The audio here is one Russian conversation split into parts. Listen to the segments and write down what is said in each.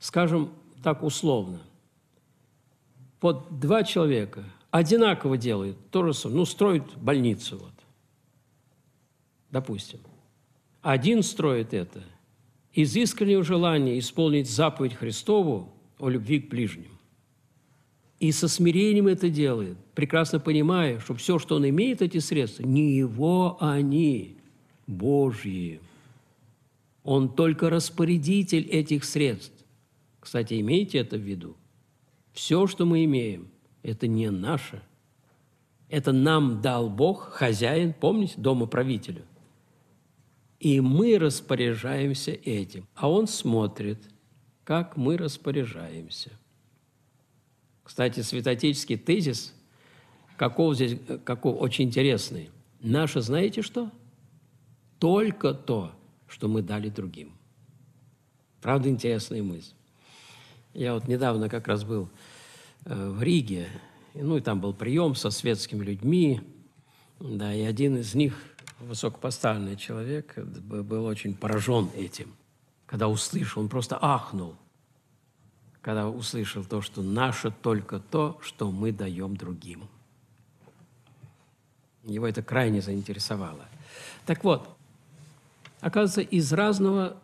скажем так условно, вот два человека одинаково делают то же самое, ну, строят больницу, вот, допустим. Один строит это из искреннего желания исполнить заповедь Христову о любви к ближним. И со смирением это делает, прекрасно понимая, что все, что он имеет, эти средства, не его а они, Божьи. Он только распорядитель этих средств. Кстати, имейте это в виду. Все, что мы имеем, это не наше. Это нам дал Бог, хозяин, помните, дома правителю. И мы распоряжаемся этим. А он смотрит, как мы распоряжаемся. Кстати, святотеческий тезис, каков здесь, каков очень интересный. Наше, знаете что? Только то, что мы дали другим. Правда, интересная мысль. Я вот недавно как раз был э, в Риге, ну и там был прием со светскими людьми, да, и один из них, высокопоставленный человек, был очень поражен этим. Когда услышал, он просто ахнул, когда услышал то, что наше только то, что мы даем другим. Его это крайне заинтересовало. Так вот, оказывается, из разного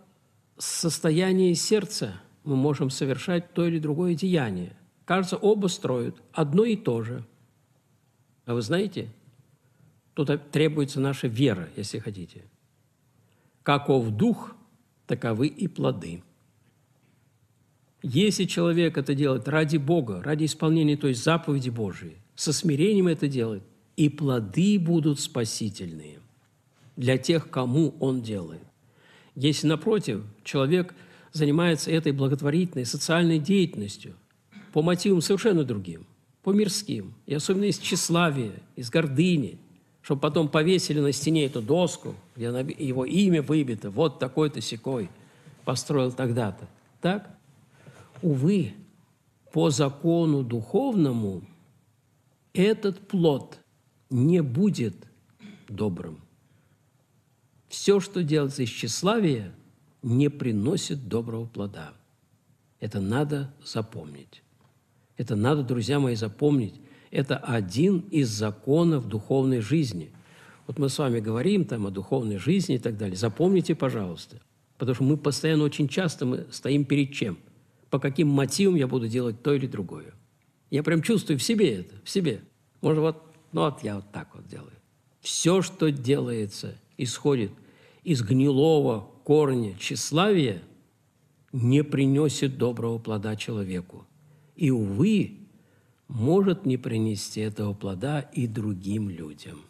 состояния сердца – мы можем совершать то или другое деяние. Кажется, оба строят одно и то же. А вы знаете, тут требуется наша вера, если хотите. Каков дух, таковы и плоды. Если человек это делает ради Бога, ради исполнения той заповеди Божией, со смирением это делает, и плоды будут спасительные для тех, кому он делает. Если, напротив, человек – занимается этой благотворительной социальной деятельностью по мотивам совершенно другим, по мирским, и особенно из тщеславия, из гордыни, чтобы потом повесили на стене эту доску, где его имя выбито, вот такой-то секой построил тогда-то. Так? Увы, по закону духовному этот плод не будет добрым. Все, что делается из тщеславия – не приносит доброго плода. Это надо запомнить. Это надо, друзья мои, запомнить. Это один из законов духовной жизни. Вот мы с вами говорим там о духовной жизни и так далее. Запомните, пожалуйста. Потому что мы постоянно очень часто мы стоим перед чем? По каким мотивам я буду делать то или другое? Я прям чувствую в себе это, в себе. Может, вот, ну вот я вот так вот делаю. Все, что делается, исходит из гнилого корня тщеславия не принесет доброго плода человеку. И, увы, может не принести этого плода и другим людям.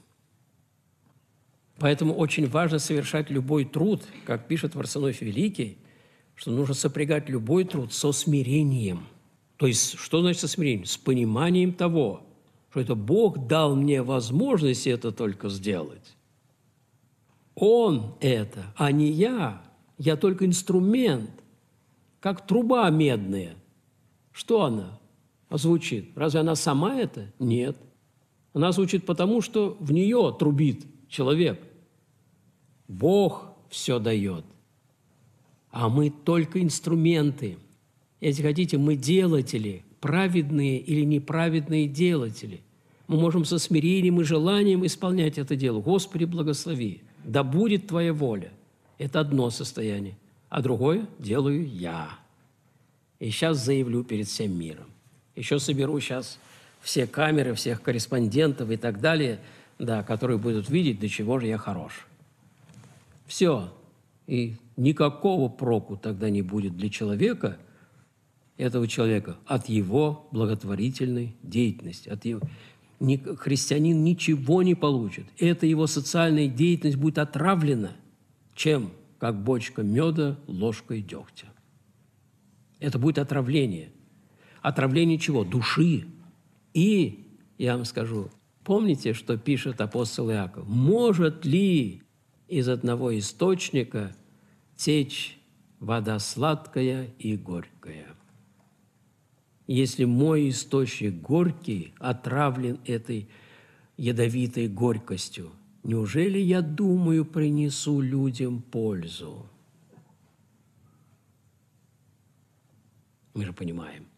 Поэтому очень важно совершать любой труд, как пишет Варсонофь Великий, что нужно сопрягать любой труд со смирением. То есть, что значит со смирением? С пониманием того, что это Бог дал мне возможность это только сделать. Он это, а не я. Я только инструмент, как труба медная. Что она звучит? Разве она сама это? Нет. Она звучит потому, что в нее трубит человек. Бог все дает, а мы только инструменты. Если хотите, мы делатели, праведные или неправедные делатели. Мы можем со смирением и желанием исполнять это дело. Господи, благослови да будет Твоя воля. Это одно состояние, а другое делаю я. И сейчас заявлю перед всем миром. Еще соберу сейчас все камеры, всех корреспондентов и так далее, да, которые будут видеть, до чего же я хорош. Все. И никакого проку тогда не будет для человека, этого человека, от его благотворительной деятельности, от его, христианин ничего не получит. Эта его социальная деятельность будет отравлена чем? Как бочка меда ложкой дегтя. Это будет отравление. Отравление чего? Души. И, я вам скажу, помните, что пишет апостол Иаков? Может ли из одного источника течь вода сладкая и горькая? если мой источник горький отравлен этой ядовитой горькостью? Неужели я думаю, принесу людям пользу? Мы же понимаем,